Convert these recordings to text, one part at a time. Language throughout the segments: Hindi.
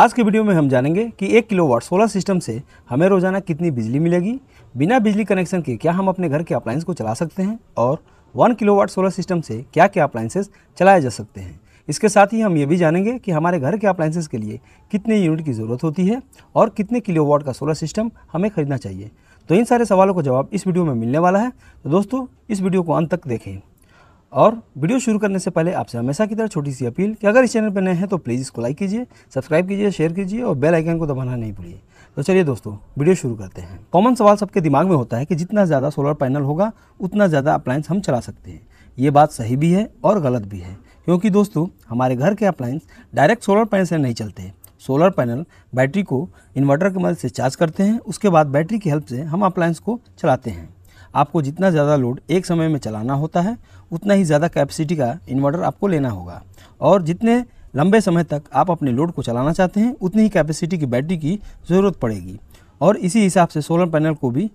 आज के वीडियो में हम जानेंगे कि एक किलोवाट सोलर सिस्टम से हमें रोज़ाना कितनी बिजली मिलेगी बिना बिजली कनेक्शन के क्या हम अपने घर के अप्लायंस को चला सकते हैं और वन किलोवाट सोलर सिस्टम से क्या क्या अप्लायंसेज चलाए जा सकते हैं इसके साथ ही हम ये भी जानेंगे कि हमारे घर के अप्लायंसेस के लिए कितने यूनिट की ज़रूरत होती है और कितने वाट का सोलर सिस्टम हमें खरीदना चाहिए तो इन सारे सवालों का जवाब इस वीडियो में मिलने वाला है तो दोस्तों इस वीडियो को अंत तक देखें और वीडियो शुरू करने से पहले आपसे हमेशा की तरह छोटी सी अपील कि अगर इस चैनल पर नए हैं तो प्लीज़ इसको लाइक कीजिए सब्सक्राइब कीजिए शेयर कीजिए और बेल आइकन को दबाना नहीं भूलिए तो चलिए दोस्तों वीडियो शुरू करते हैं कॉमन सवाल सबके दिमाग में होता है कि जितना ज़्यादा सोलर पैनल होगा उतना ज़्यादा अप्लायंस हम चला सकते हैं ये बात सही भी है और गलत भी है क्योंकि दोस्तों हमारे घर के अप्लायंस डायरेक्ट सोलर पैनल से नहीं चलते सोलर पैनल बैटरी को इन्वर्टर की मदद से चार्ज करते हैं उसके बाद बैटरी की हेल्प से हम अप्लायंस को चलाते हैं आपको जितना ज़्यादा लोड एक समय में चलाना होता है उतना ही ज़्यादा कैपेसिटी का इन्वर्टर आपको लेना होगा और जितने लंबे समय तक आप अपने लोड को चलाना चाहते हैं उतनी ही कैपेसिटी की बैटरी की ज़रूरत पड़ेगी और इसी हिसाब से सोलर पैनल को भी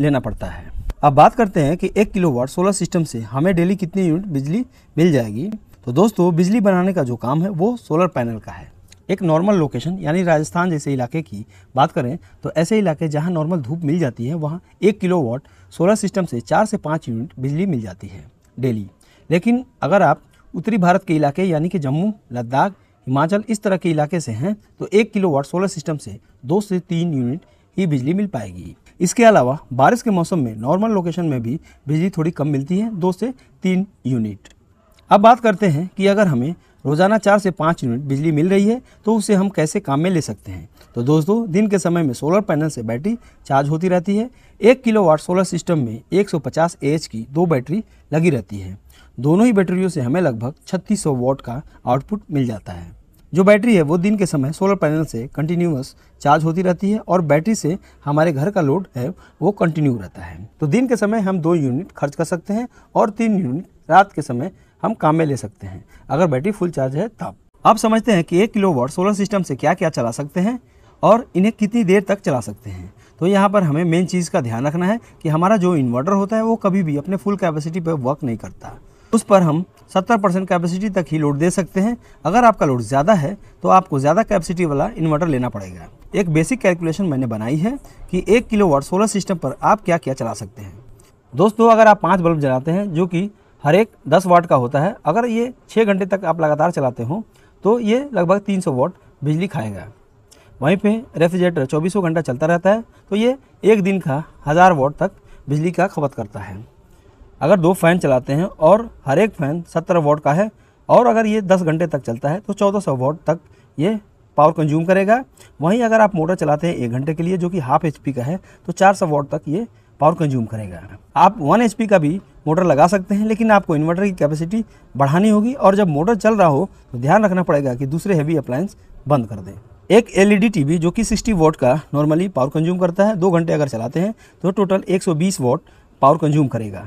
लेना पड़ता है अब बात करते हैं कि एक किलो सोलर सिस्टम से हमें डेली कितनी यूनिट बिजली मिल जाएगी तो दोस्तों बिजली बनाने का जो काम है वो सोलर पैनल का है एक नॉर्मल लोकेशन यानी राजस्थान जैसे इलाके की बात करें तो ऐसे इलाके जहां नॉर्मल धूप मिल जाती है वहां एक किलो वॉट सोलर सिस्टम से चार से पाँच यूनिट बिजली मिल जाती है डेली लेकिन अगर आप उत्तरी भारत के इलाके यानी कि जम्मू लद्दाख हिमाचल इस तरह के इलाके से हैं तो एक किलो वाट सोलर सिस्टम से दो से तीन यूनिट ही बिजली मिल पाएगी इसके अलावा बारिश के मौसम में नॉर्मल लोकेशन में भी बिजली थोड़ी कम मिलती है दो से तीन यूनिट अब बात करते हैं कि अगर हमें रोज़ाना चार से पाँच यूनिट बिजली मिल रही है तो उसे हम कैसे काम में ले सकते हैं तो दोस्तों दिन के समय में सोलर पैनल से बैटरी चार्ज होती रहती है एक किलोवाट सोलर सिस्टम में 150 सौ की दो बैटरी लगी रहती है दोनों ही बैटरियों से हमें लगभग 3600 वॉट का आउटपुट मिल जाता है जो बैटरी है वो दिन के समय सोलर पैनल से कंटिन्यूस चार्ज होती रहती है और बैटरी से हमारे घर का लोड है वो कंटिन्यू रहता है तो दिन के समय हम दो यूनिट खर्च कर सकते हैं और तीन यूनिट रात के समय हम काम में ले सकते हैं अगर बैटरी फुल चार्ज है तब आप समझते हैं कि एक किलो वाट सोलर सिस्टम से क्या क्या चला सकते हैं और इन्हें कितनी देर तक चला सकते हैं तो यहाँ पर हमें मेन चीज़ का ध्यान रखना है कि हमारा जो इन्वर्टर होता है वो कभी भी अपने फुल कैपेसिटी पर वर्क नहीं करता उस पर हम 70 परसेंट कैपेसिटी तक ही लोड दे सकते हैं अगर आपका लोड ज़्यादा है तो आपको ज़्यादा कैपेसिटी वाला इन्वर्टर लेना पड़ेगा एक बेसिक कैलकुलेशन मैंने बनाई है कि एक किलो वाट सोलर सिस्टम पर आप क्या क्या चला सकते हैं दोस्तों अगर आप पाँच बल्ब जलाते हैं जो कि हर एक दस वाट का होता है अगर ये छः घंटे तक आप लगातार चलाते हो तो ये लगभग तीन सौ वाट बिजली खाएगा वहीं पे रेफ्रिजरेटर चौबीसों घंटा चलता रहता है तो ये एक दिन का हज़ार वाट तक बिजली का खपत करता है अगर दो फैन चलाते हैं और हर एक फैन सत्तर वाट का है और अगर ये दस घंटे तक चलता है तो चौदह सौ वाट तक ये पावर कंज्यूम करेगा वहीं अगर आप मोटर चलाते हैं एक घंटे के लिए जो कि हाफ एच का है तो चार सौ वाट तक ये पावर कंज्यूम करेगा आप वन एच का भी मोटर लगा सकते हैं लेकिन आपको इन्वर्टर की कैपेसिटी बढ़ानी होगी और जब मोटर चल रहा हो तो ध्यान रखना पड़ेगा कि दूसरे हैवी अप्लायंस बंद कर दें एक एलईडी टीवी e जो कि 60 वोट का नॉर्मली पावर कंज्यूम करता है दो घंटे अगर चलाते हैं तो टोटल 120 वोट पावर कंज्यूम करेगा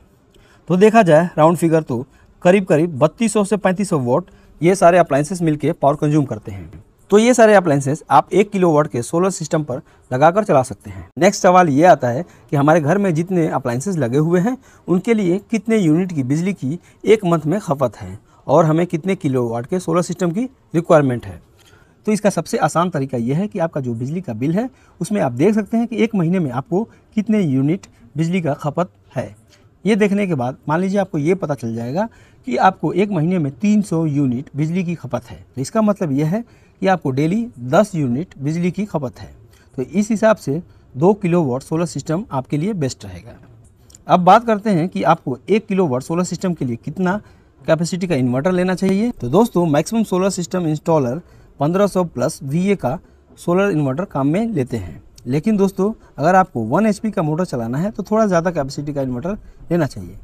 तो देखा जाए राउंड फिगर तो करीब करीब 3200 से 3500 वोट ये सारे अप्लायंसेस मिलके पावर कंज्यूम करते हैं तो ये सारे अप्लाइंसेस आप एक किलो वाट के सोलर सिस्टम पर लगाकर चला सकते हैं नेक्स्ट सवाल ये आता है कि हमारे घर में जितने अप्लाइंसेस लगे हुए हैं उनके लिए कितने यूनिट की बिजली की एक मंथ में खपत है और हमें कितने किलो वाट के सोलर सिस्टम की रिक्वायरमेंट है तो इसका सबसे आसान तरीका यह है कि आपका जो बिजली का बिल है उसमें आप देख सकते हैं कि एक महीने में आपको कितने यूनिट बिजली का खपत है ये देखने के बाद मान लीजिए आपको ये पता चल जाएगा कि आपको एक महीने में 300 यूनिट बिजली की खपत है तो इसका मतलब यह है कि आपको डेली 10 यूनिट बिजली की खपत है तो इस हिसाब से दो किलोवाट सोलर सिस्टम आपके लिए बेस्ट रहेगा अब बात करते हैं कि आपको एक किलोवाट सोलर सिस्टम के लिए कितना कैपेसिटी का इन्वर्टर लेना चाहिए तो दोस्तों maximum solar system installer 1500 plus V का सोलर इन्वर्टर काम में लेते हैं लेकिन दोस्तों अगर आपको वन एच का मोटर चलाना है तो थोड़ा ज़्यादा कैपेसिटी का इन्वर्टर लेना चाहिए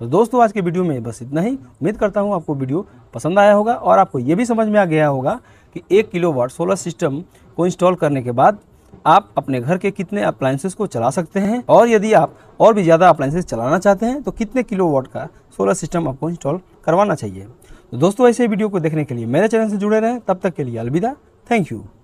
तो दोस्तों आज के वीडियो में बस इतना ही उम्मीद करता हूँ आपको वीडियो पसंद आया होगा और आपको ये भी समझ में आ गया होगा कि एक किलो वाट सोलर सिस्टम को इंस्टॉल करने के बाद आप अपने घर के कितने अप्लायंसेस को चला सकते हैं और यदि आप और भी ज़्यादा अप्लायंसेस चलाना चाहते हैं तो कितने किलो वाट का सोलर सिस्टम आपको इंस्टॉल करवाना चाहिए तो दोस्तों ऐसे वीडियो को देखने के लिए मेरे चैनल से जुड़े रहें तब तक के लिए अलविदा थैंक यू